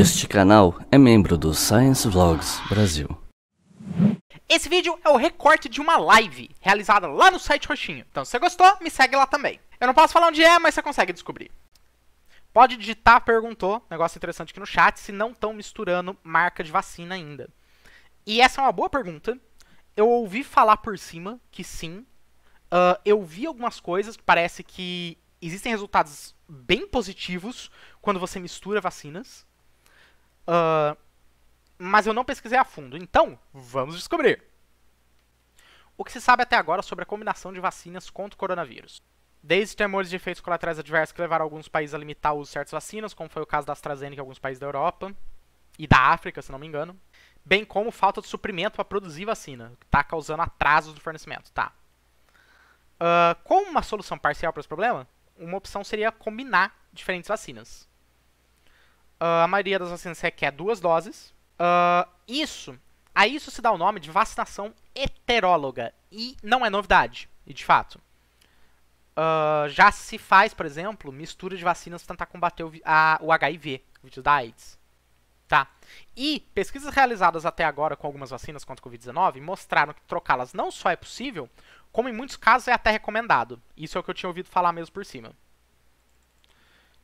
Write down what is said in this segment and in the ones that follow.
Este canal é membro do Science Vlogs Brasil. Esse vídeo é o recorte de uma live realizada lá no site Roxinho. Então, se você gostou, me segue lá também. Eu não posso falar onde é, mas você consegue descobrir. Pode digitar, perguntou, negócio interessante aqui no chat, se não estão misturando marca de vacina ainda. E essa é uma boa pergunta. Eu ouvi falar por cima que sim. Uh, eu vi algumas coisas que parece que existem resultados bem positivos quando você mistura vacinas. Uh, mas eu não pesquisei a fundo, então vamos descobrir. O que se sabe até agora sobre a combinação de vacinas contra o coronavírus? Desde temores de efeitos colaterais adversos que levaram alguns países a limitar o uso de certas vacinas, como foi o caso da AstraZeneca em alguns países da Europa e da África, se não me engano, bem como falta de suprimento para produzir vacina, que está causando atrasos no fornecimento. Tá. Uh, como uma solução parcial para esse problema, uma opção seria combinar diferentes vacinas. Uh, a maioria das vacinas requer duas doses. Uh, isso, a isso se dá o nome de vacinação heteróloga. E não é novidade, e de fato. Uh, já se faz, por exemplo, mistura de vacinas para tentar combater o, a, o HIV, o vírus da AIDS. Tá? E pesquisas realizadas até agora com algumas vacinas contra o Covid-19 mostraram que trocá-las não só é possível, como em muitos casos é até recomendado. Isso é o que eu tinha ouvido falar mesmo por cima.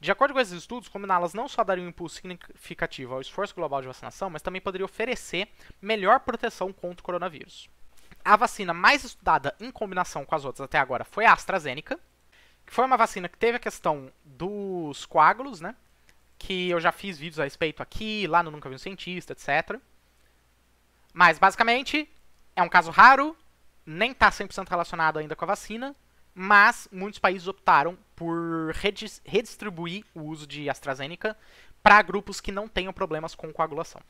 De acordo com esses estudos, combiná-las não só daria um impulso significativo ao esforço global de vacinação, mas também poderia oferecer melhor proteção contra o coronavírus. A vacina mais estudada em combinação com as outras até agora foi a AstraZeneca, que foi uma vacina que teve a questão dos coágulos, né? Que eu já fiz vídeos a respeito aqui, lá no Nunca Vi um Cientista, etc. Mas, basicamente, é um caso raro, nem está 100% relacionado ainda com a vacina, mas muitos países optaram por redistribuir o uso de AstraZeneca para grupos que não tenham problemas com coagulação.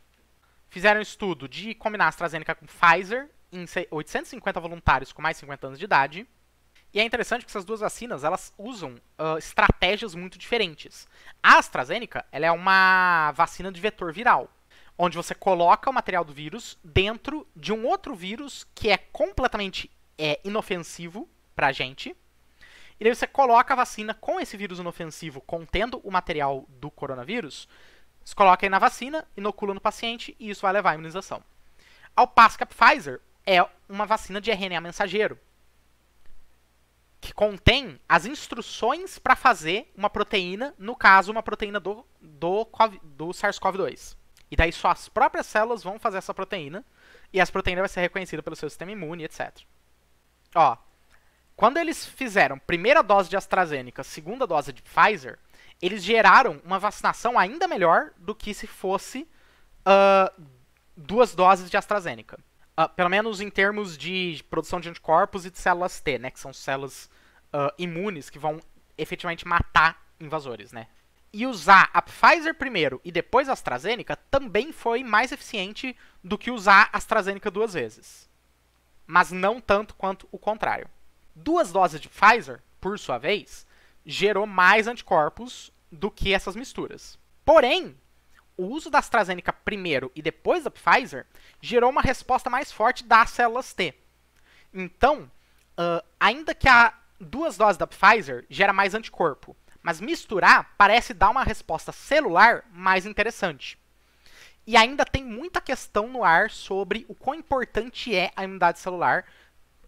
Fizeram um estudo de combinar AstraZeneca com Pfizer em 850 voluntários com mais de 50 anos de idade. E é interessante que essas duas vacinas elas usam uh, estratégias muito diferentes. A AstraZeneca ela é uma vacina de vetor viral, onde você coloca o material do vírus dentro de um outro vírus que é completamente é, inofensivo pra gente. E daí você coloca a vacina com esse vírus inofensivo contendo o material do coronavírus, você coloca aí na vacina, inocula no paciente e isso vai levar à imunização. Ao passo que a Pfizer é uma vacina de RNA mensageiro, que contém as instruções para fazer uma proteína, no caso, uma proteína do, do, do SARS-CoV-2. E daí só as próprias células vão fazer essa proteína, e essa proteína vai ser reconhecida pelo seu sistema imune, etc. Ó, quando eles fizeram primeira dose de AstraZeneca, segunda dose de Pfizer, eles geraram uma vacinação ainda melhor do que se fosse uh, duas doses de AstraZeneca. Uh, pelo menos em termos de produção de anticorpos e de células T, né? Que são células uh, imunes que vão efetivamente matar invasores, né? E usar a Pfizer primeiro e depois a AstraZeneca também foi mais eficiente do que usar a AstraZeneca duas vezes. Mas não tanto quanto o contrário. Duas doses de Pfizer, por sua vez, gerou mais anticorpos do que essas misturas. Porém, o uso da AstraZeneca primeiro e depois da Pfizer gerou uma resposta mais forte das células T. Então, uh, ainda que a duas doses da Pfizer gera mais anticorpo, mas misturar parece dar uma resposta celular mais interessante. E ainda tem muita questão no ar sobre o quão importante é a imunidade celular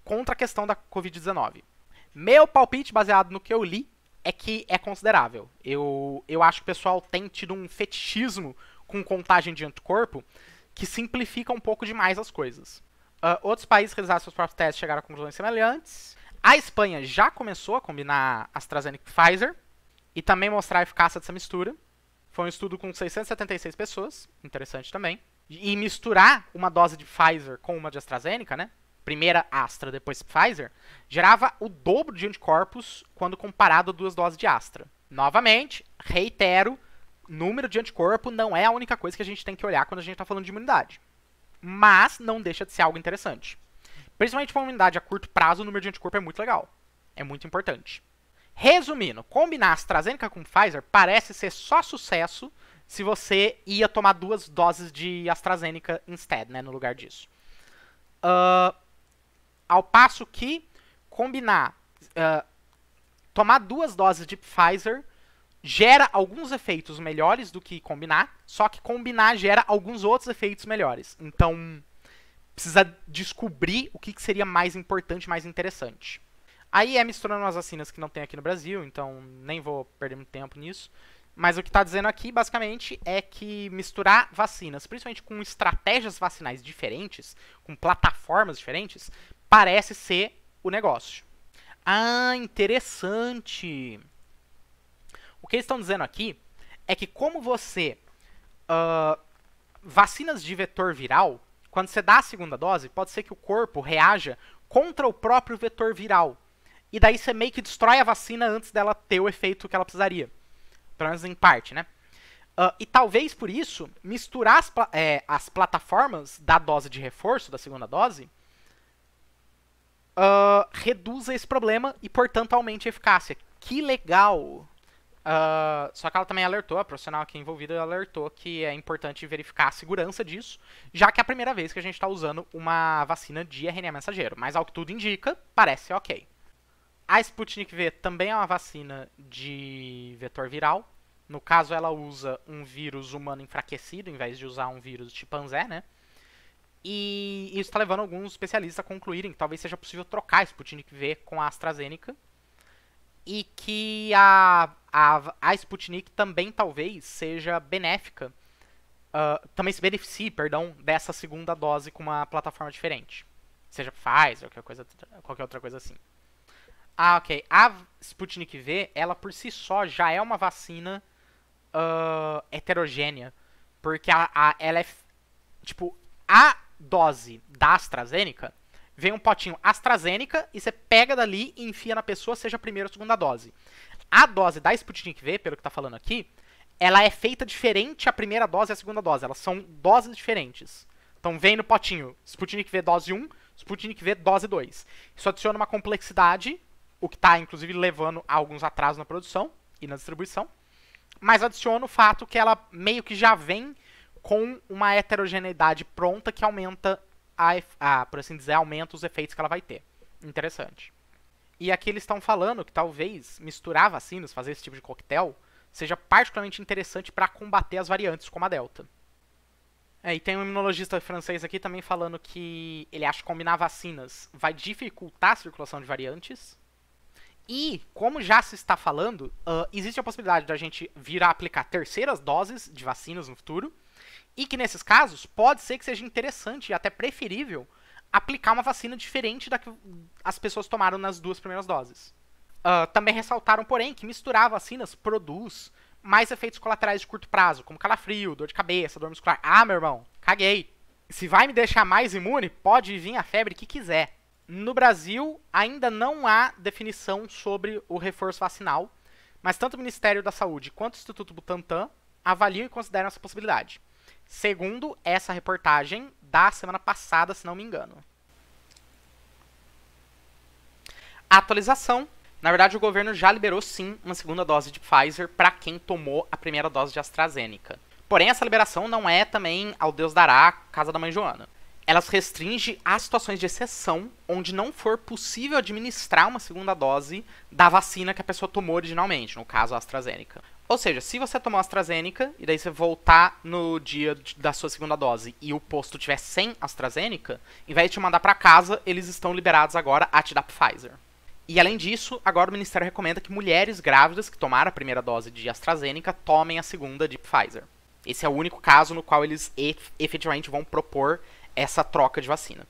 contra a questão da Covid-19. Meu palpite, baseado no que eu li, é que é considerável. Eu, eu acho que o pessoal tem tido um fetichismo com contagem de anticorpo que simplifica um pouco demais as coisas. Uh, outros países realizaram seus próprios testes chegaram a conclusões semelhantes. A Espanha já começou a combinar AstraZeneca e Pfizer e também mostrar a eficácia dessa mistura. Foi um estudo com 676 pessoas, interessante também. E misturar uma dose de Pfizer com uma de AstraZeneca, né? primeira Astra, depois Pfizer, gerava o dobro de anticorpos quando comparado a duas doses de Astra. Novamente, reitero, número de anticorpo não é a única coisa que a gente tem que olhar quando a gente está falando de imunidade. Mas não deixa de ser algo interessante. Principalmente para uma imunidade a curto prazo, o número de anticorpo é muito legal. É muito importante. Resumindo, combinar AstraZeneca com Pfizer parece ser só sucesso se você ia tomar duas doses de AstraZeneca instead, né, no lugar disso. Uh, ao passo que combinar, uh, tomar duas doses de Pfizer gera alguns efeitos melhores do que combinar, só que combinar gera alguns outros efeitos melhores. Então, precisa descobrir o que, que seria mais importante, mais interessante. Aí é misturando as vacinas que não tem aqui no Brasil, então nem vou perder muito tempo nisso. Mas o que está dizendo aqui, basicamente, é que misturar vacinas, principalmente com estratégias vacinais diferentes, com plataformas diferentes, parece ser o negócio. Ah, interessante. O que eles estão dizendo aqui é que como você uh, vacinas de vetor viral, quando você dá a segunda dose, pode ser que o corpo reaja contra o próprio vetor viral. E daí você meio que destrói a vacina antes dela ter o efeito que ela precisaria. Pelo menos em parte, né? Uh, e talvez por isso, misturar as, é, as plataformas da dose de reforço, da segunda dose, uh, reduza esse problema e, portanto, aumente a eficácia. Que legal! Uh, só que ela também alertou, a profissional aqui envolvida alertou que é importante verificar a segurança disso, já que é a primeira vez que a gente está usando uma vacina de RNA mensageiro. Mas, ao que tudo indica, parece ok. A Sputnik V também é uma vacina de vetor viral. No caso, ela usa um vírus humano enfraquecido, em vez de usar um vírus de tipo chimpanzé, né? E isso está levando alguns especialistas a concluírem que talvez seja possível trocar Sputnik V com a AstraZeneca. E que a, a, a Sputnik também talvez seja benéfica, uh, também se beneficie, perdão, dessa segunda dose com uma plataforma diferente. Seja Pfizer, qualquer, coisa, qualquer outra coisa assim. Ah, ok. A Sputnik V, ela por si só já é uma vacina uh, heterogênea. Porque a, a, ela é. Tipo, a dose da AstraZeneca, vem um potinho AstraZeneca e você pega dali e enfia na pessoa, seja a primeira ou segunda dose. A dose da Sputnik V, pelo que está falando aqui, ela é feita diferente a primeira dose e a segunda dose. Elas são doses diferentes. Então vem no potinho Sputnik V dose 1, Sputnik V dose 2. Isso adiciona uma complexidade, o que está inclusive levando a alguns atrasos na produção e na distribuição, mas adiciona o fato que ela meio que já vem com uma heterogeneidade pronta que aumenta a, a, por assim dizer, aumenta os efeitos que ela vai ter. Interessante. E aqui eles estão falando que talvez misturar vacinas, fazer esse tipo de coquetel, seja particularmente interessante para combater as variantes como a Delta. É, e tem um imunologista francês aqui também falando que ele acha que combinar vacinas vai dificultar a circulação de variantes. E, como já se está falando, uh, existe a possibilidade da gente vir a aplicar terceiras doses de vacinas no futuro, e que nesses casos pode ser que seja interessante e até preferível aplicar uma vacina diferente da que as pessoas tomaram nas duas primeiras doses. Uh, também ressaltaram, porém, que misturar vacinas produz mais efeitos colaterais de curto prazo, como calafrio, dor de cabeça, dor muscular. Ah, meu irmão, caguei. Se vai me deixar mais imune, pode vir a febre que quiser. No Brasil, ainda não há definição sobre o reforço vacinal, mas tanto o Ministério da Saúde quanto o Instituto Butantan avaliam e consideram essa possibilidade. Segundo essa reportagem da semana passada, se não me engano. Atualização. Na verdade, o governo já liberou sim uma segunda dose de Pfizer para quem tomou a primeira dose de AstraZeneca. Porém, essa liberação não é também ao Deus dará, casa da mãe Joana. Elas restringe a situações de exceção onde não for possível administrar uma segunda dose da vacina que a pessoa tomou originalmente, no caso a AstraZeneca. Ou seja, se você tomar AstraZeneca e daí você voltar no dia da sua segunda dose e o posto tiver sem AstraZeneca, em vez de te mandar para casa, eles estão liberados agora a te dar Pfizer. E além disso, agora o Ministério recomenda que mulheres grávidas que tomaram a primeira dose de AstraZeneca tomem a segunda de Pfizer. Esse é o único caso no qual eles efetivamente vão propor essa troca de vacina.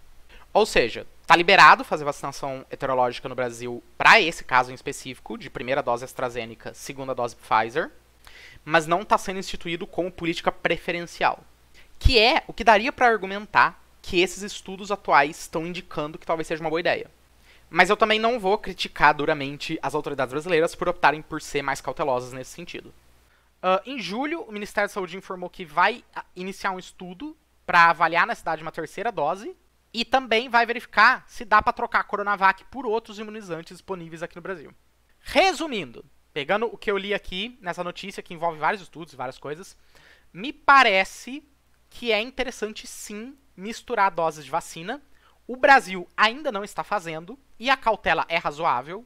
Ou seja, Tá liberado fazer vacinação heterológica no Brasil para esse caso em específico, de primeira dose AstraZeneca, segunda dose Pfizer, mas não está sendo instituído como política preferencial. Que é o que daria para argumentar que esses estudos atuais estão indicando que talvez seja uma boa ideia. Mas eu também não vou criticar duramente as autoridades brasileiras por optarem por ser mais cautelosas nesse sentido. Uh, em julho, o Ministério da Saúde informou que vai ah, iniciar um estudo para avaliar na cidade uma terceira dose e também vai verificar se dá para trocar a Coronavac por outros imunizantes disponíveis aqui no Brasil. Resumindo, pegando o que eu li aqui nessa notícia, que envolve vários estudos, e várias coisas, me parece que é interessante sim misturar doses de vacina. O Brasil ainda não está fazendo e a cautela é razoável.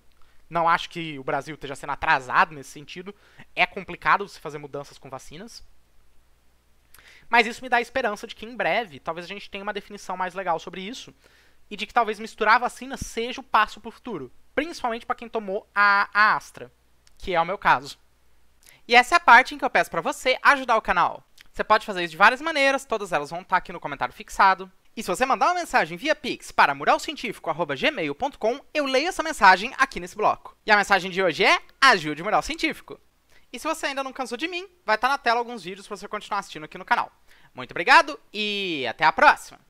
Não acho que o Brasil esteja sendo atrasado nesse sentido. É complicado se fazer mudanças com vacinas. Mas isso me dá a esperança de que em breve talvez a gente tenha uma definição mais legal sobre isso e de que talvez misturar a vacina seja o passo para o futuro, principalmente para quem tomou a, a Astra, que é o meu caso. E essa é a parte em que eu peço para você ajudar o canal. Você pode fazer isso de várias maneiras, todas elas vão estar tá aqui no comentário fixado. E se você mandar uma mensagem via Pix para muralcientifico.gmail.com, eu leio essa mensagem aqui nesse bloco. E a mensagem de hoje é Ajude o Mural Científico. E se você ainda não cansou de mim, vai estar na tela alguns vídeos para você continuar assistindo aqui no canal. Muito obrigado e até a próxima!